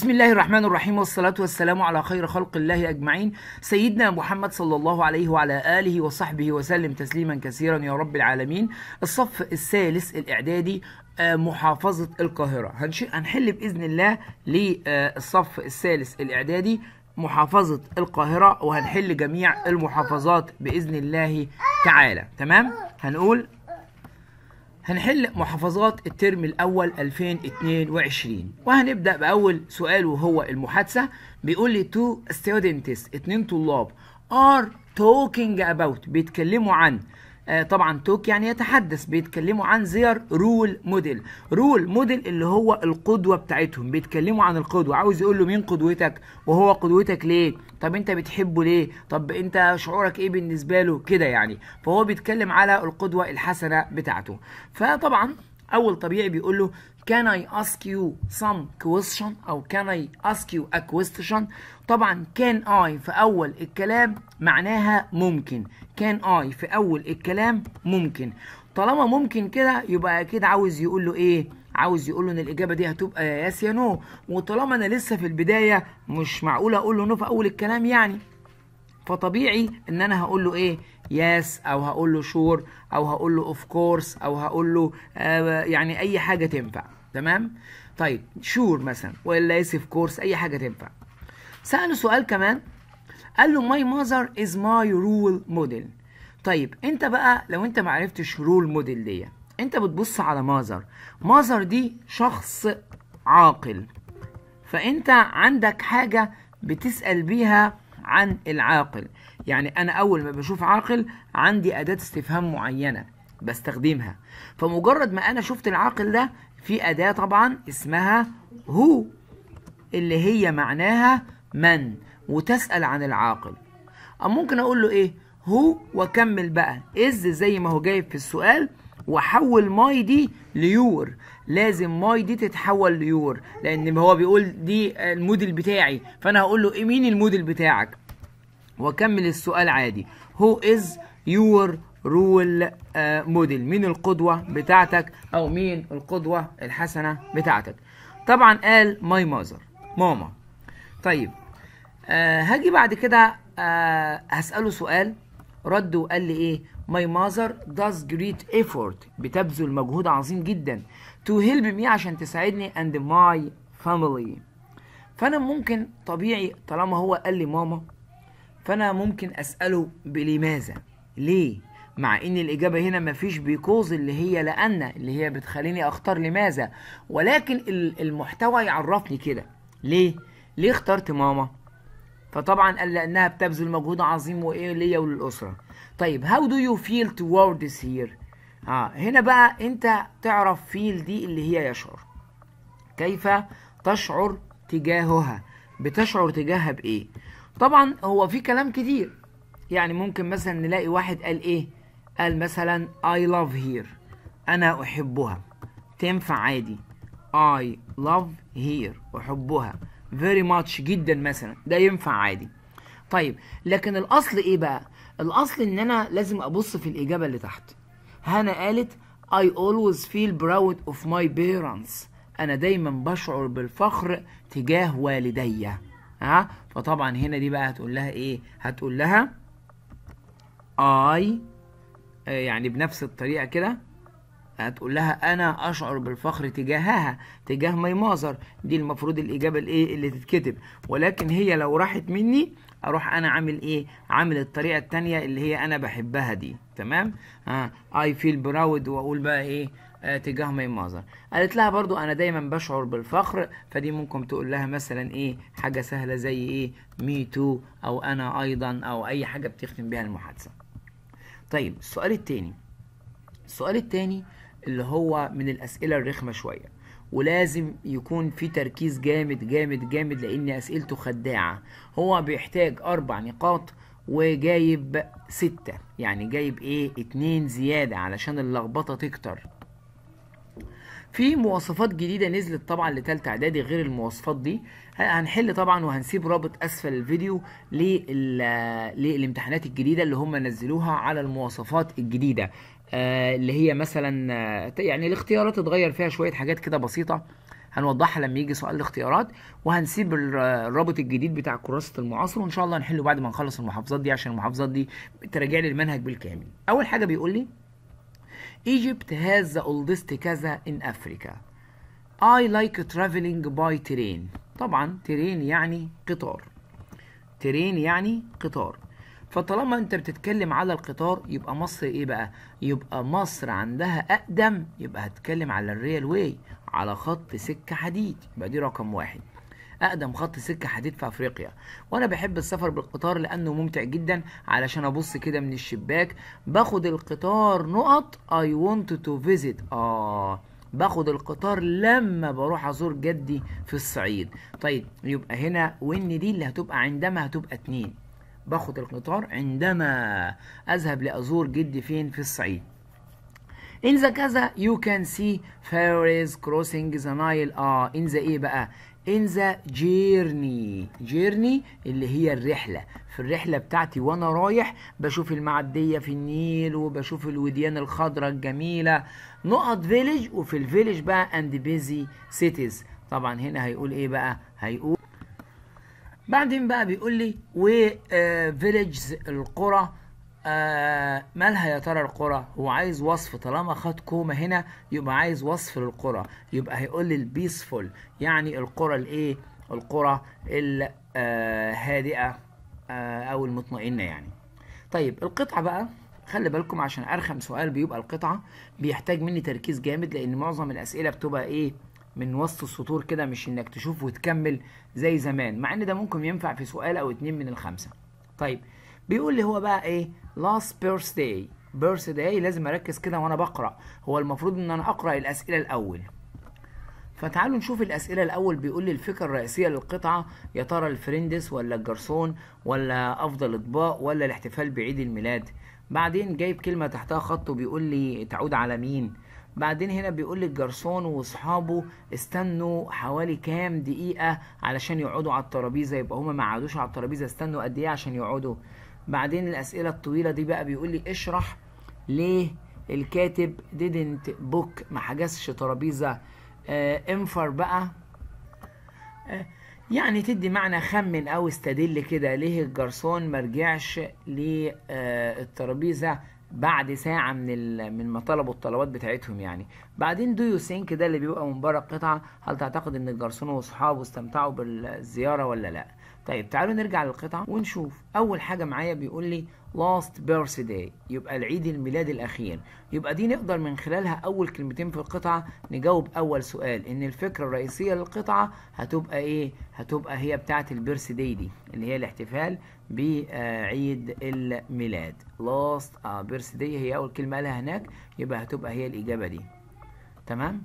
بسم الله الرحمن الرحيم والصلاة والسلام على خير خلق الله أجمعين سيدنا محمد صلى الله عليه وعلى آله وصحبه وسلم تسليما كثيرا يا رب العالمين الصف الثالث الإعدادي آه، محافظة القاهرة هنحل بإذن الله للصف الثالث الإعدادي محافظة القاهرة وهنحل جميع المحافظات بإذن الله تعالى تمام هنقول هنحل محافظات الترم الأول 2022 وهنبدأ بأول سؤال وهو المحادثة بيقول لي تو ستودنتس اتنين طلاب ار توكينج اباوت بيتكلموا عن آه، طبعا توك يعني يتحدث بيتكلموا عن زير رول موديل رول موديل اللي هو القدوه بتاعتهم بيتكلموا عن القدوه عاوز يقول له مين قدوتك وهو قدوتك ليه طب انت بتحبه ليه طب انت شعورك ايه بالنسبه له كده يعني فهو بيتكلم على القدوه الحسنه بتاعته فطبعا اول طبيعي بيقول له can I ask you some question أو can I ask you a question طبعا can I في أول الكلام معناها ممكن can I في أول الكلام ممكن طالما ممكن كده يبقى أكيد عاوز يقول له إيه عاوز يقول له ان الاجابه دي هتبقى يا يس يا نو وطالما انا لسه في البدايه مش معقول اقول له نو في اول الكلام يعني فطبيعي ان انا هقول له ايه يس او هقول له شور او هقول له اوف كورس او هقول له آه يعني اي حاجه تنفع تمام طيب شور مثلا والا اوف كورس اي حاجه تنفع ساله سؤال كمان قال له ماي ماذر از ماي رول موديل طيب انت بقى لو انت ما عرفتش رول موديل دي انت بتبص على ماذر ماذر دي شخص عاقل فانت عندك حاجه بتسال بيها عن العاقل يعني انا اول ما بشوف عاقل عندي اداه استفهام معينه بستخدمها فمجرد ما انا شفت العاقل ده في أداة طبعا اسمها هو اللي هي معناها من وتسأل عن العاقل أم ممكن أقول له إيه هو وأكمل بقى إز زي ما هو جايب في السؤال وأحول ماي دي ليور لازم ماي دي تتحول ليور لأن هو بيقول دي الموديل بتاعي فأنا هقول له إيه مين الموديل بتاعك وأكمل السؤال عادي هو إز يور رول موديل uh, مين القدوة بتاعتك أو مين القدوة الحسنة بتاعتك طبعا قال ماي ماذر ماما طيب آه هاجي بعد كده آه هسأله سؤال رد وقال لي إيه ماي ماذر داز جريت ايفورت بتبذل مجهود عظيم جدا تو هيلب مي عشان تساعدني اند ماي فاميلي فأنا ممكن طبيعي طالما هو قال لي ماما فأنا ممكن أسأله بلماذا ليه مع ان الاجابه هنا مفيش بيكوز اللي هي لان اللي هي بتخليني اختار لماذا ولكن المحتوى يعرفني كده ليه ليه اخترت ماما فطبعا قال لانها بتبذل مجهود عظيم وايه ليا وللاسره طيب هاو دو يو فيل towards هير اه هنا بقى انت تعرف فيل دي اللي هي يشعر كيف تشعر تجاهها بتشعر تجاهها بايه طبعا هو في كلام كتير يعني ممكن مثلا نلاقي واحد قال ايه قال مثلا I love here أنا أحبها تنفع عادي I love here أحبها very much جدا مثلا ده ينفع عادي طيب لكن الأصل إيه بقى؟ الأصل إن أنا لازم أبص في الإجابة اللي تحت هنا قالت I always feel proud of my parents أنا دايما بشعر بالفخر تجاه والدي ها فطبعا هنا دي بقى هتقول لها إيه؟ هتقول لها I آه، يعني بنفس الطريقة كده هتقول لها انا اشعر بالفخر تجاهها تجاه ماي ماذر دي المفروض الاجابه الايه اللي تتكتب ولكن هي لو راحت مني اروح انا عامل ايه عامل الطريقه الثانيه اللي هي انا بحبها دي تمام اي فيل براود واقول بقى ايه آه تجاه ماذر قالت لها برضو انا دايما بشعر بالفخر فدي ممكن تقول لها مثلا ايه حاجه سهله زي ايه مي تو او انا ايضا او اي حاجه بتختم بيها المحادثه طيب السؤال التاني السؤال التاني اللي هو من الأسئلة الرخمة شوية ولازم يكون في تركيز جامد جامد جامد لأن أسئلته خداعة هو بيحتاج أربع نقاط وجايب ستة يعني جايب إيه اتنين زيادة علشان اللخبطة تكتر في مواصفات جديده نزلت طبعا لثالثه اعدادي غير المواصفات دي هنحل طبعا وهنسيب رابط اسفل الفيديو للامتحانات الجديده اللي هم نزلوها على المواصفات الجديده آه، اللي هي مثلا آه، يعني الاختيارات اتغير فيها شويه حاجات كده بسيطه هنوضحها لما يجي سؤال الاختيارات وهنسيب الرابط الجديد بتاع كراسه المعاصر وان شاء الله هنحله بعد ما نخلص المحافظات دي عشان المحافظات دي تراجع لي المنهج بالكامل اول حاجه بيقول لي Egypt has the oldest كذا in Africa. I like traveling by train. طبعا ترين يعني قطار. ترين يعني قطار. فطالما انت بتتكلم على القطار يبقى مصر ايه بقى يبقى مصر عندها اقدم يبقى هتكلم على الريل واي على خط سكه حديد يبقى دي رقم واحد اقدم خط سكه حديد في افريقيا وانا بحب السفر بالقطار لانه ممتع جدا علشان ابص كده من الشباك باخد القطار نقط اي ونت تو فيزيت اه باخد القطار لما بروح ازور جدي في الصعيد طيب يبقى هنا وان دي اللي هتبقى عندما هتبقى اتنين باخد القطار عندما اذهب لازور جدي فين في الصعيد In the كذا you can see ferries crossing the Nile اه in the ايه بقى in the journey journey اللي هي الرحلة في الرحلة بتاعتي وانا رايح بشوف المعدية في النيل وبشوف الوديان الخضراء الجميلة نقط فيليج وفي الفيليج بقى and busy cities طبعا هنا هيقول ايه بقى هيقول بعدين بقى بيقول لي و فيلجز uh, القرى آه، مالها يا ترى القرى هو عايز وصف طالما خد كومة هنا يبقى عايز وصف للقرى يبقى هيقول لي البيسفول يعني القرى الايه القرى الهادئة آه، او المطمئنة يعني طيب القطعة بقى خلي بالكم عشان ارخم سؤال بيبقى القطعة بيحتاج مني تركيز جامد لان معظم الاسئلة بتبقى ايه من وسط السطور كده مش انك تشوف وتكمل زي زمان مع ان ده ممكن ينفع في سؤال او اتنين من الخمسة طيب بيقول لي هو بقى ايه last birthday birthday لازم اركز كده وانا بقرا هو المفروض ان انا اقرا الاسئله الاول فتعالوا نشوف الأسئلة الأول بيقول لي الفكرة الرئيسية للقطعة يا ترى الفرندس ولا الجرسون ولا أفضل أطباق ولا الاحتفال بعيد الميلاد بعدين جايب كلمة تحتها خط وبيقول لي تعود على مين بعدين هنا بيقول لي الجرسون واصحابه استنوا حوالي كام دقيقة علشان يقعدوا على الترابيزة يبقى هما ما قعدوش على الترابيزة استنوا قد ايه عشان يقعدوا بعدين الاسئله الطويله دي بقى بيقول لي اشرح ليه الكاتب didn't book ما حجزش ترابيزه آه، انفر بقى آه، يعني تدي معنى خمن او استدل كده ليه الجرسون ما رجعش للترابيزه آه، بعد ساعة من من ما طلبوا الطلبات بتاعتهم يعني بعدين دو يو ثينك ده اللي بيبقى من بره القطعة هل تعتقد ان الجرسون واصحابه استمتعوا بالزيارة ولا لا طيب تعالوا نرجع للقطعة ونشوف أول حاجة معايا بيقول لي last birthday يبقى العيد الميلاد الأخير يبقى دي نقدر من خلالها أول كلمتين في القطعة نجاوب أول سؤال إن الفكرة الرئيسية للقطعة هتبقى إيه؟ هتبقى هي بتاعة البيرث داي دي اللي هي الاحتفال بعيد الميلاد last birthday هي أول كلمة قالها هناك يبقى هتبقى هي الإجابة دي تمام؟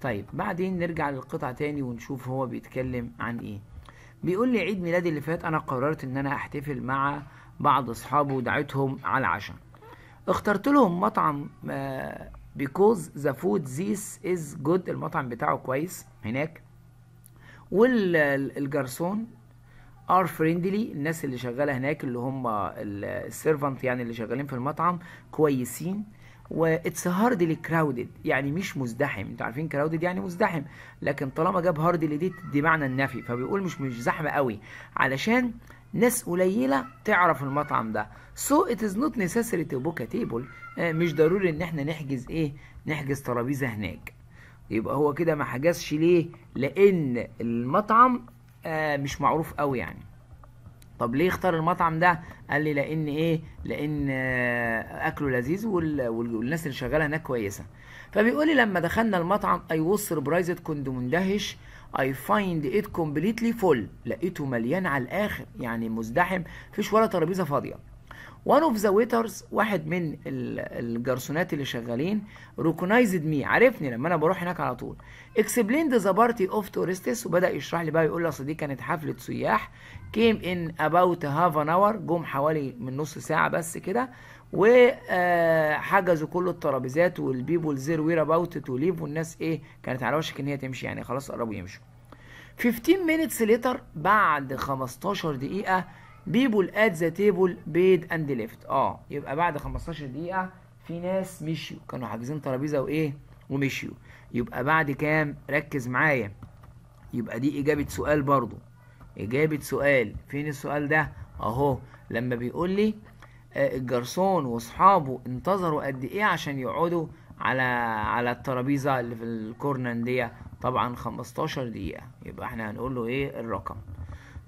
طيب بعدين نرجع للقطعة تاني ونشوف هو بيتكلم عن إيه بيقول لي عيد ميلادي اللي فات انا قررت ان انا احتفل مع بعض اصحابه ودعيتهم على العشاء اخترت لهم مطعم بيكوز ذا فود زيس از جود المطعم بتاعه كويس هناك والجرسون ار فريندلي الناس اللي شغاله هناك اللي هم السيرفنت يعني اللي شغالين في المطعم كويسين واتس هاردلي كراودد يعني مش مزدحم انتوا عارفين كراودد يعني مزدحم لكن طالما جاب هاردلي دي دي معنى النفي فبيقول مش مش زحمه قوي علشان ناس قليلة تعرف المطعم ده سو ات از نوت نيسيسري تو بوك تيبل مش ضروري ان احنا نحجز ايه نحجز ترابيزة هناك يبقى هو كده ما حجزش ليه لان المطعم آه، مش معروف قوي يعني طب ليه اختار المطعم ده قال لي لان ايه لان اكله لذيذ والناس اللي شغاله هناك كويسه فبيقول لي لما دخلنا المطعم اي was surprised كنت مندهش اي فايند ات كومبليتلي فول لقيته مليان على الاخر يعني مزدحم مفيش ولا ترابيزه فاضيه وان اوف ذا ويترز واحد من الجرسونات اللي شغالين ريكونايزد مي عرفني لما انا بروح هناك على طول اكسبليند ذا بارتي اوف تورستس وبدا يشرح لي بقى يقول لي يا صديقي كانت حفله سياح came in about half an hour جم حوالي من نص ساعة بس كده وحجزوا آه، كل الترابيزات والبيبول زير وير اباوت تو ليف والناس ايه كانت على وشك ان هي تمشي يعني خلاص قربوا يمشوا 15 minutes later بعد 15 دقيقة بيبول ات ذا تيبل بيد اند ليفت اه يبقى بعد 15 دقيقة في ناس مشيوا كانوا حاجزين ترابيزة وايه ومشيوا يبقى بعد كام ركز معايا يبقى دي اجابة سؤال برضو إجابة سؤال فين السؤال ده أهو لما بيقول لي آه، الجرسون واصحابه انتظروا قد ايه عشان يقعدوا على على الترابيزه اللي في الكورنر دي طبعا 15 دقيقه يبقى احنا هنقول له ايه الرقم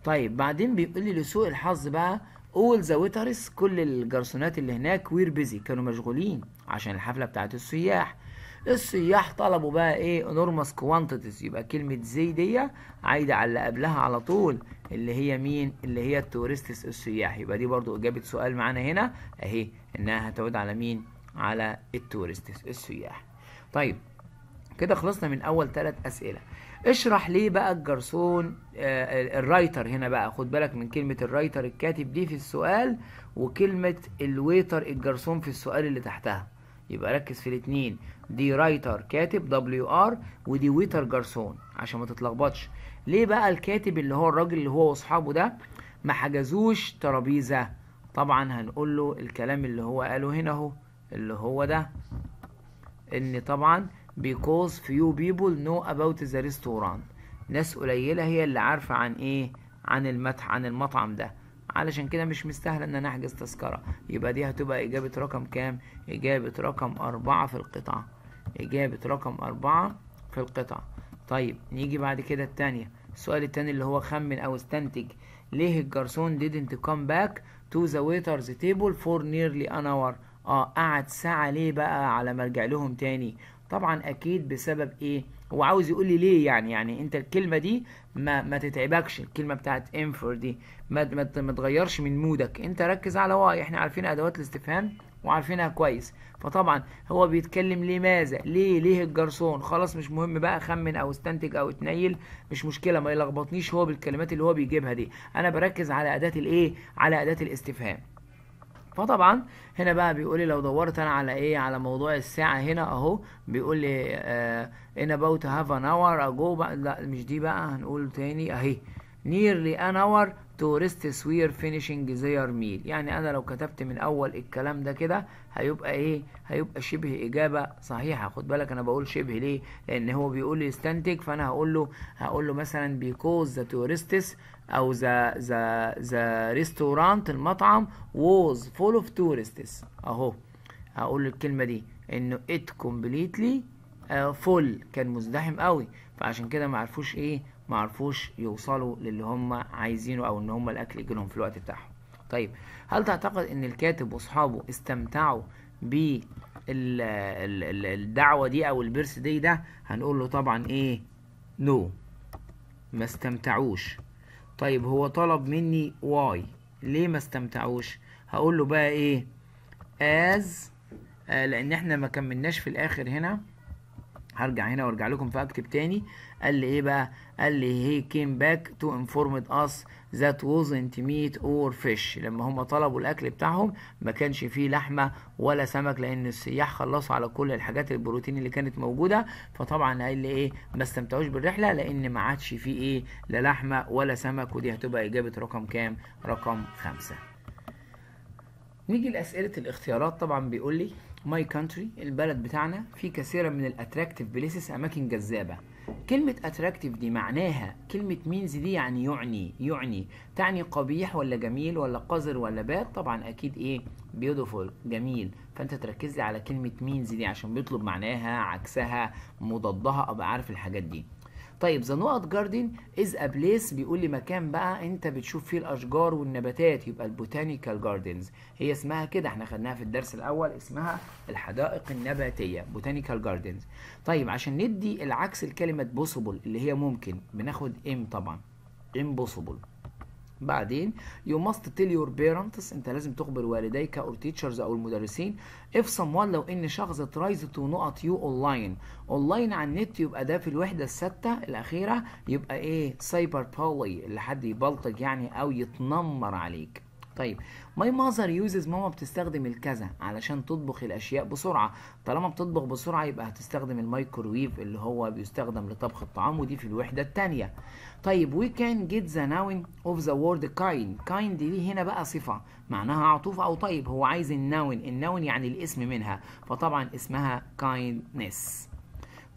طيب بعدين بيقول لي لسوء الحظ بقى اول ذا ويترس كل الجرسونات اللي هناك وير بيزي كانوا مشغولين عشان الحفله بتاعت السياح السياح طلبوا بقى ايه انورمس كوانتيتيز يبقى كلمه زي دي عايده على اللي قبلها على طول اللي هي مين اللي هي التورستس السياح يبقى دي برضو اجابه سؤال معانا هنا اهي انها هتعود على مين على التورستس السياح طيب كده خلصنا من اول ثلاث اسئله اشرح ليه بقى الجرسون آه الرايتر هنا بقى خد بالك من كلمه الرايتر الكاتب دي في السؤال وكلمه الويتر الجرسون في السؤال اللي تحتها يبقى ركز في الاتنين دي رايتر كاتب دبليو ار ودي ويتر جرسون عشان ما تتلخبطش ليه بقى الكاتب اللي هو الراجل اللي هو واصحابه ده ما حجزوش ترابيزه طبعا هنقول له الكلام اللي هو قاله هنا اهو اللي هو ده ان طبعا بيكوز فيو بيبل نو اباوت ذا ريستورانت ناس قليله هي اللي عارفه عن ايه عن المتح عن المطعم ده علشان كده مش مستاهله ان انا احجز تذكره يبقى دي هتبقى اجابه رقم كام اجابه رقم أربعة في القطعه اجابه رقم أربعة في القطعه طيب نيجي بعد كده التانية السؤال التاني اللي هو خمن او استنتج ليه الجرسون didn't come back to the waiters table for nearly an hour اه قعد ساعة ليه بقى على ما رجع لهم تاني طبعا اكيد بسبب ايه هو عاوز يقول لي ليه يعني يعني انت الكلمه دي ما ما تتعبكش الكلمه بتاعت انفر دي ما ما تغيرش من مودك انت ركز على واي احنا عارفين ادوات الاستفهام وعارفينها كويس فطبعا هو بيتكلم لماذا ليه ليه الجرسون خلاص مش مهم بقى خمن او استنتج او اتنيل مش مشكله ما يلخبطنيش هو بالكلمات اللي هو بيجيبها دي انا بركز على اداه الايه على اداه الاستفهام فطبعا هنا بقى بيقول لي لو دورت انا على ايه على موضوع الساعه هنا اهو بيقول لي ان اباوت هاف ان اور اجو لا مش دي بقى هنقول تاني اهي نيرلي ان اور تورست سوير فينيشنج زي ميل يعني انا لو كتبت من اول الكلام ده كده هيبقى ايه هيبقى شبه اجابه صحيحه خد بالك انا بقول شبه ليه لان هو بيقول لي استنتج فانا هقول له هقول له مثلا بيكوز ذا تورستس او ذا ذا ذا ريستورانت المطعم ووز فول اوف تورستس اهو هقول له الكلمه دي انه ات كومبليتلي فول كان مزدحم قوي فعشان كده ما عرفوش ايه معرفوش يوصلوا للي هم عايزينه او ان هم الاكل يجي لهم في الوقت بتاعهم طيب هل تعتقد ان الكاتب واصحابه استمتعوا ب الدعوه دي او البيرث دي ده هنقول له طبعا ايه نو no. ما استمتعوش طيب هو طلب مني واي ليه ما استمتعوش هقول له بقى ايه از آه، لان احنا ما كملناش في الاخر هنا هرجع هنا وارجع لكم فاكتب تاني قال لي ايه بقى قال لي هي كيم باك تو informed اس ذات wasn't ميت اور فيش لما هم طلبوا الاكل بتاعهم ما كانش فيه لحمه ولا سمك لان السياح خلصوا على كل الحاجات البروتين اللي كانت موجوده فطبعا قال لي ايه ما استمتعوش بالرحله لان ما عادش فيه ايه لا لحمه ولا سمك ودي هتبقى اجابه رقم كام رقم خمسة نيجي لاسئله الاختيارات طبعا بيقول لي ماي كانتري البلد بتاعنا فيه كثيرا من الاتراكتيف بليسز اماكن جذابه كلمة اتراكتيف دي معناها كلمة مينز دي يعني يعني يعني تعني قبيح ولا جميل ولا قذر ولا باد طبعا اكيد ايه بيوتيفول جميل فانت تركز لي على كلمة مينز دي عشان بيطلب معناها عكسها مضادها ابقى عارف الحاجات دي طيب ذا نقط جاردن از ا بليس بيقول لي مكان بقى انت بتشوف فيه الاشجار والنباتات يبقى البوتانيكال جاردنز هي اسمها كده احنا خدناها في الدرس الاول اسمها الحدائق النباتيه بوتانيكال جاردنز طيب عشان ندي العكس لكلمه بوسبل اللي هي ممكن بناخد ام طبعا impossible بعدين you must tell your parents انت لازم تخبر والديك or teachers او المدرسين if someone لو ان شخص tries to not you online online على النت يبقى ده في الوحده السادسه الاخيره يبقى ايه سايبر بولي اللي حد يبلطج يعني او يتنمر عليك طيب ماي ماذر يوزز ماما بتستخدم الكذا علشان تطبخ الاشياء بسرعه طالما بتطبخ بسرعه يبقى هتستخدم الميكروويف اللي هو بيستخدم لطبخ الطعام ودي في الوحده الثانيه طيب وي كان جيت ذا ناون اوف ذا وورد كايند كايند دي هنا بقى صفه معناها عطوف او طيب هو عايز الناون الناون يعني الاسم منها فطبعا اسمها كايندنس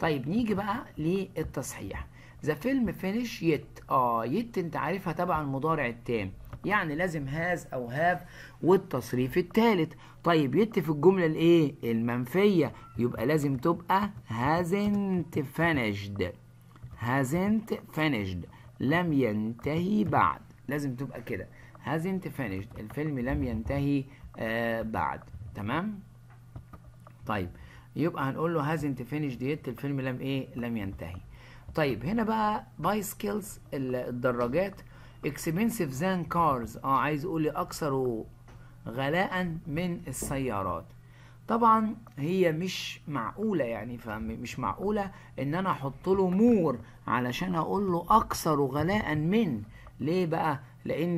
طيب نيجي بقى للتصحيح ذا فيلم فينيش يت اه يت انت عارفها تبع المضارع التام يعني لازم هاز او هاف والتصريف الثالث طيب يتف الجملة الايه المنفية يبقى لازم تبقى hasn't finished hasn't finished لم ينتهي بعد لازم تبقى كده hasn't finished الفيلم لم ينتهي آه بعد تمام طيب يبقى هنقول له hasn't finished yet الفيلم لم ايه لم ينتهي طيب هنا بقى سكيلز الدراجات اكسبنسيف زان كارز اه عايز يقول لي اكثر غلاء من السيارات طبعا هي مش معقولة يعني فمش معقولة ان انا احط له مور علشان اقول له اكثر غلاء من ليه بقى لان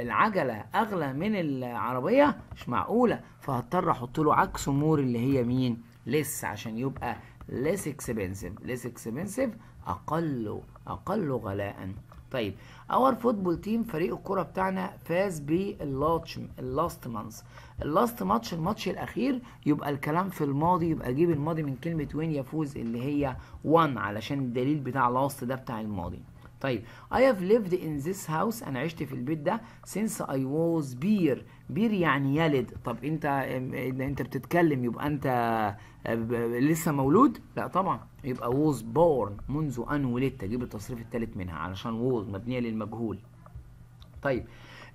العجلة اغلى من العربية مش معقولة فهضطر احط له عكس مور اللي هي مين لس عشان يبقى less expensive less expensive اقل اقل غلاء طيب اور فوتبول تيم فريق الكره بتاعنا فاز باللاتش اللاست مانس اللاست ماتش الماتش الاخير يبقى الكلام في الماضي يبقى جيب الماضي من كلمه وين يفوز اللي هي 1 علشان الدليل بتاع لاست ده بتاع الماضي طيب I have lived in this house أنا عشت في البيت ده since I was beer بير يعني يلد طب أنت أنت بتتكلم يبقى أنت آه، لسه مولود؟ لا طبعا يبقى was born منذ أن ولدت أجيب التصريف الثالث منها علشان was مبنية للمجهول طيب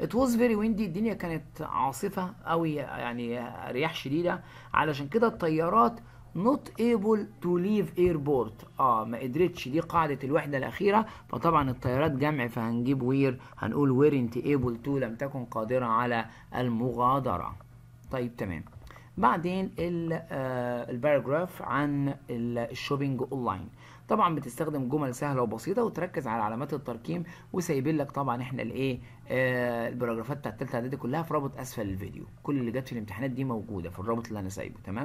It was very windy الدنيا كانت عاصفة قوي يعني رياح شديدة علشان كده الطيارات not able to leave airport اه ما قدرتش دي قاعدة الوحدة الأخيرة فطبعا الطيارات جمع فهنجيب وير هنقول weren't able to لم تكن قادرة على المغادرة طيب تمام بعدين الباراجراف آه، عن الشوبينج اونلاين طبعا بتستخدم جمل سهله وبسيطه وتركز على علامات الترقيم وسايبين لك طبعا احنا الايه آه الباراجرافات بتاعت التالتة اعدادي كلها في رابط اسفل الفيديو كل اللي جت في الامتحانات دي موجوده في الرابط اللي انا سايبه تمام